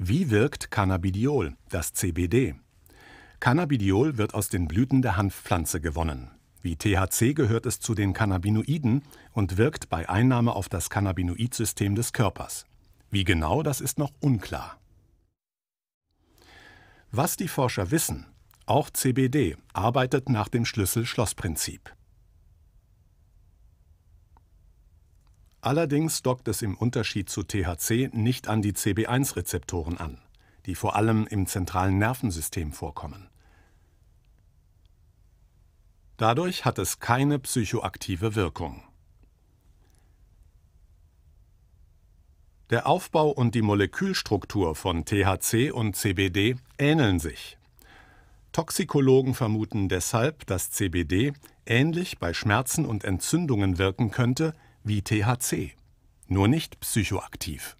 Wie wirkt Cannabidiol, das CBD? Cannabidiol wird aus den Blüten der Hanfpflanze gewonnen. Wie THC gehört es zu den Cannabinoiden und wirkt bei Einnahme auf das Cannabinoidsystem des Körpers. Wie genau, das ist noch unklar. Was die Forscher wissen, auch CBD arbeitet nach dem Schlüssel-Schloss-Prinzip. Allerdings dockt es im Unterschied zu THC nicht an die CB1-Rezeptoren an, die vor allem im zentralen Nervensystem vorkommen. Dadurch hat es keine psychoaktive Wirkung. Der Aufbau und die Molekülstruktur von THC und CBD ähneln sich. Toxikologen vermuten deshalb, dass CBD ähnlich bei Schmerzen und Entzündungen wirken könnte wie THC, nur nicht psychoaktiv.